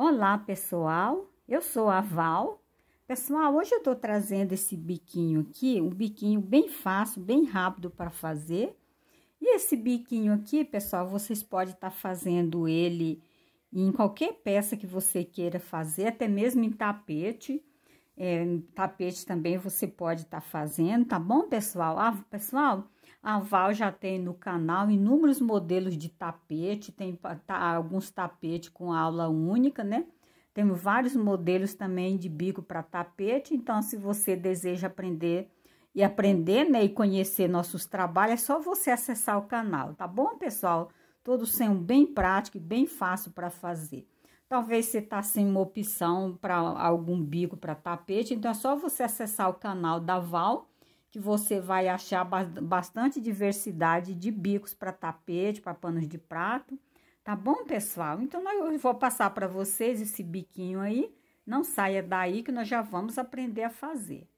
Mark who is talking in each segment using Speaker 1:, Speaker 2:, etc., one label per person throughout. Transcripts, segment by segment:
Speaker 1: Olá, pessoal. Eu sou a Val. Pessoal, hoje eu tô trazendo esse biquinho aqui, um biquinho bem fácil, bem rápido para fazer. E esse biquinho aqui, pessoal, vocês podem estar tá fazendo ele em qualquer peça que você queira fazer, até mesmo em tapete. É, tapete também você pode estar tá fazendo, tá bom, pessoal? Ah, pessoal, a Val já tem no canal inúmeros modelos de tapete, tem tá, alguns tapetes com aula única, né? Temos vários modelos também de bico para tapete, então se você deseja aprender e aprender, né, e conhecer nossos trabalhos, é só você acessar o canal, tá bom, pessoal? Todo são bem prático, e bem fácil para fazer. Talvez você tá sem uma opção para algum bico para tapete, então é só você acessar o canal da Val que você vai achar bastante diversidade de bicos para tapete, para panos de prato, tá bom, pessoal? Então, eu vou passar para vocês esse biquinho aí, não saia daí que nós já vamos aprender a fazer.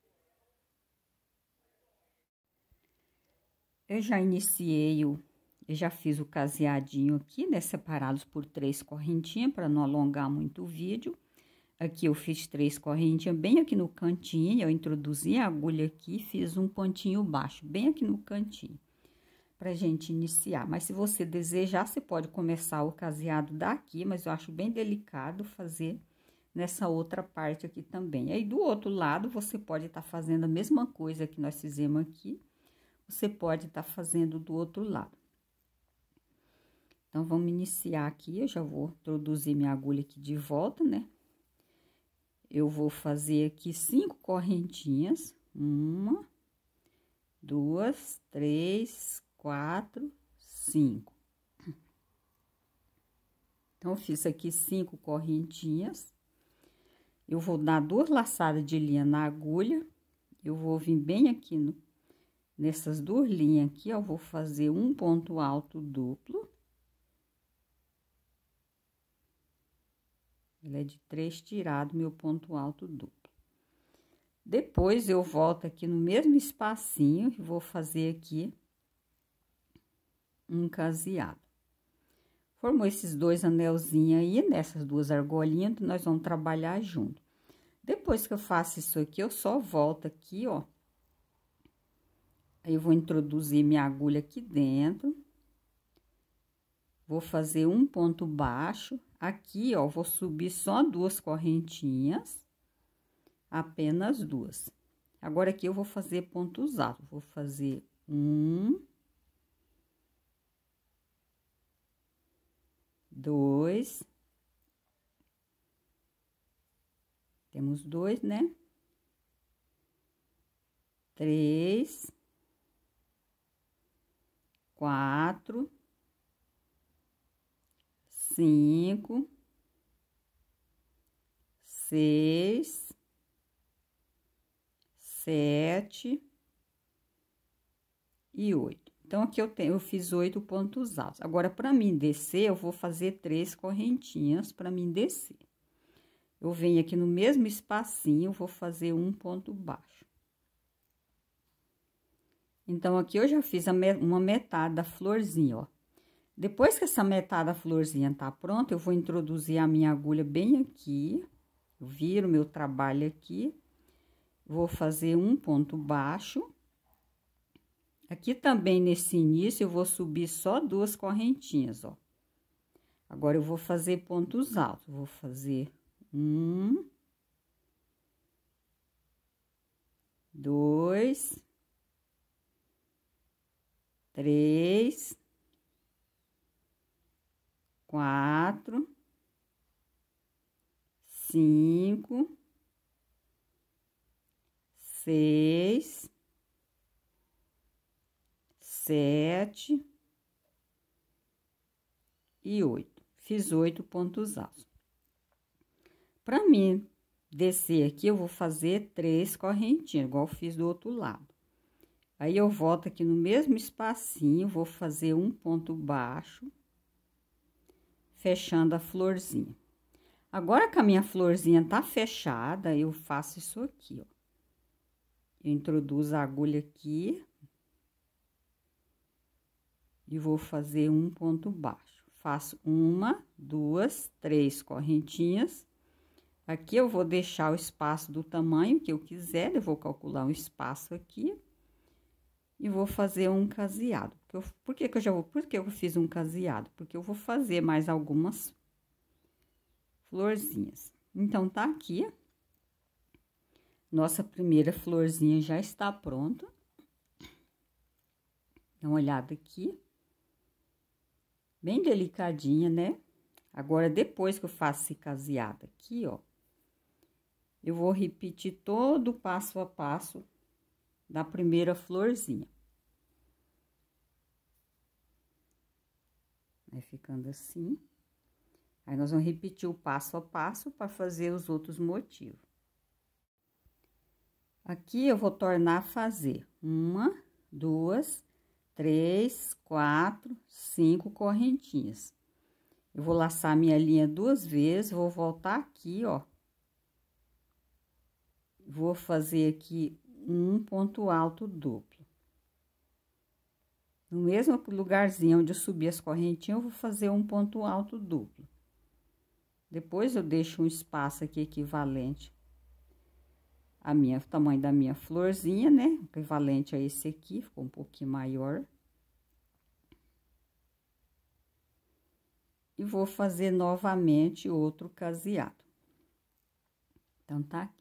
Speaker 1: Eu já iniciei o, eu já fiz o caseadinho aqui, né, separados por três correntinhas, para não alongar muito o vídeo. Aqui eu fiz três correntinhas bem aqui no cantinho, eu introduzi a agulha aqui, fiz um pontinho baixo, bem aqui no cantinho, pra gente iniciar. Mas se você desejar, você pode começar o caseado daqui, mas eu acho bem delicado fazer nessa outra parte aqui também. Aí, do outro lado, você pode estar tá fazendo a mesma coisa que nós fizemos aqui, você pode estar tá fazendo do outro lado. Então, vamos iniciar aqui, eu já vou introduzir minha agulha aqui de volta, né? eu vou fazer aqui cinco correntinhas. Uma, duas, três, quatro, cinco. Então, fiz aqui cinco correntinhas. Eu vou dar duas laçadas de linha na agulha. Eu vou vir bem aqui no, nessas duas linhas aqui, ó. Vou fazer um ponto alto duplo. Ela é de 3 tirado meu ponto alto duplo. Depois, eu volto aqui no mesmo espacinho e vou fazer aqui um caseado. Formou esses dois anelzinhos aí, nessas duas argolinhas, então nós vamos trabalhar junto. Depois que eu faço isso aqui, eu só volto aqui, ó. Aí, eu vou introduzir minha agulha aqui dentro. Vou fazer um ponto baixo. Aqui, ó, vou subir só duas correntinhas, apenas duas. Agora, aqui eu vou fazer pontos altos. Vou fazer um... Dois... Temos dois, né? Três... Quatro cinco, seis, sete e oito. Então, aqui eu, tenho, eu fiz oito pontos altos. Agora, para mim descer, eu vou fazer três correntinhas para mim descer. Eu venho aqui no mesmo espacinho, vou fazer um ponto baixo. Então, aqui eu já fiz uma metade da florzinha, ó. Depois que essa metade da florzinha tá pronta, eu vou introduzir a minha agulha bem aqui, eu viro meu trabalho aqui, vou fazer um ponto baixo. Aqui também, nesse início, eu vou subir só duas correntinhas, ó. Agora, eu vou fazer pontos altos, vou fazer um, dois, três, quatro, cinco, seis, sete e oito. Fiz oito pontos altos. Para mim descer aqui, eu vou fazer três correntinhas, igual fiz do outro lado. Aí, eu volto aqui no mesmo espacinho, vou fazer um ponto baixo fechando a florzinha. Agora que a minha florzinha tá fechada, eu faço isso aqui, ó. Eu introduzo a agulha aqui. E vou fazer um ponto baixo. Faço uma, duas, três correntinhas. Aqui eu vou deixar o espaço do tamanho que eu quiser, eu vou calcular um espaço aqui e vou fazer um caseado. Eu, por que, que eu já vou? Por que eu fiz um caseado? Porque eu vou fazer mais algumas florzinhas. Então, tá aqui. Nossa primeira florzinha já está pronta. Dá uma olhada aqui. Bem delicadinha, né? Agora, depois que eu faço esse caseado aqui, ó, eu vou repetir todo o passo a passo da primeira florzinha. Vai ficando assim. Aí, nós vamos repetir o passo a passo para fazer os outros motivos. Aqui, eu vou tornar a fazer uma, duas, três, quatro, cinco correntinhas. Eu vou laçar minha linha duas vezes, vou voltar aqui, ó. Vou fazer aqui um ponto alto duplo. No mesmo lugarzinho onde eu subi as correntinhas, eu vou fazer um ponto alto duplo. Depois eu deixo um espaço aqui equivalente a minha tamanho da minha florzinha, né? Equivalente a esse aqui, ficou um pouquinho maior. E vou fazer novamente outro caseado. Então, tá aqui.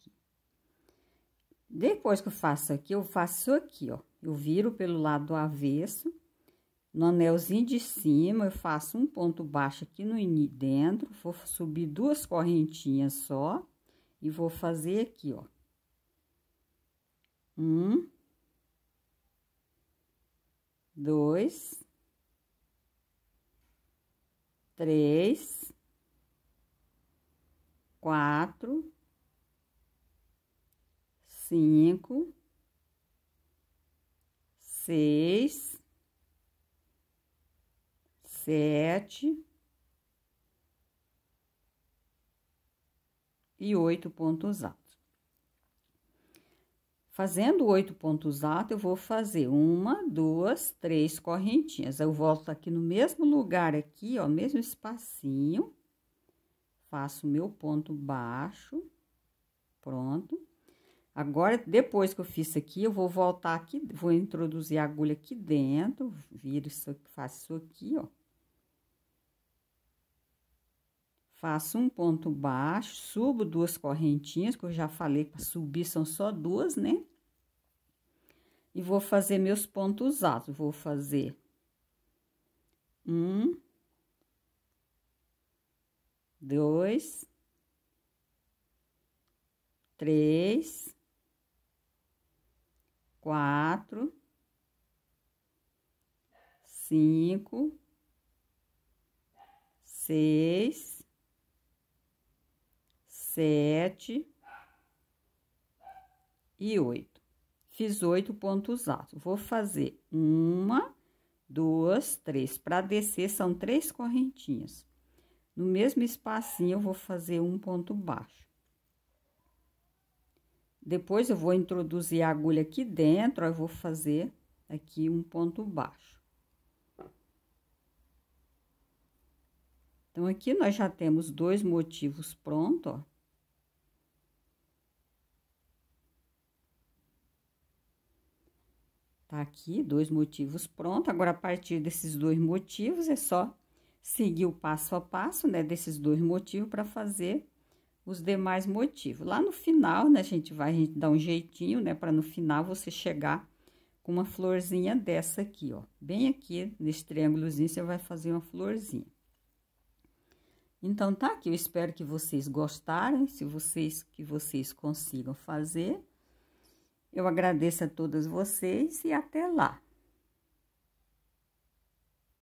Speaker 1: Depois que eu faço aqui, eu faço aqui, ó. Eu viro pelo lado do avesso. No anelzinho de cima, eu faço um ponto baixo aqui no dentro. Vou subir duas correntinhas só. E vou fazer aqui, ó. Um. Dois. Três. Quatro cinco, seis, sete e oito pontos altos. Fazendo oito pontos altos, eu vou fazer uma, duas, três correntinhas. Eu volto aqui no mesmo lugar aqui, ó, mesmo espacinho, faço meu ponto baixo, pronto. Agora, depois que eu fiz isso aqui, eu vou voltar aqui, vou introduzir a agulha aqui dentro, viro isso aqui, faço isso aqui, ó. Faço um ponto baixo, subo duas correntinhas, que eu já falei para subir são só duas, né? E vou fazer meus pontos altos. Vou fazer um, dois, três, quatro, cinco, seis, sete e oito. Fiz oito pontos altos. Vou fazer uma, duas, três. Para descer, são três correntinhas. No mesmo espacinho, eu vou fazer um ponto baixo. Depois, eu vou introduzir a agulha aqui dentro, e eu vou fazer aqui um ponto baixo. Então, aqui nós já temos dois motivos prontos, ó. Tá aqui, dois motivos prontos. Agora, a partir desses dois motivos, é só seguir o passo a passo, né, desses dois motivos para fazer os demais motivos. Lá no final, né, a gente vai a gente dar um jeitinho, né, para no final você chegar com uma florzinha dessa aqui, ó. Bem aqui, nesse triângulozinho, você vai fazer uma florzinha. Então, tá aqui, eu espero que vocês gostarem, se vocês, que vocês consigam fazer. Eu agradeço a todas vocês e até lá!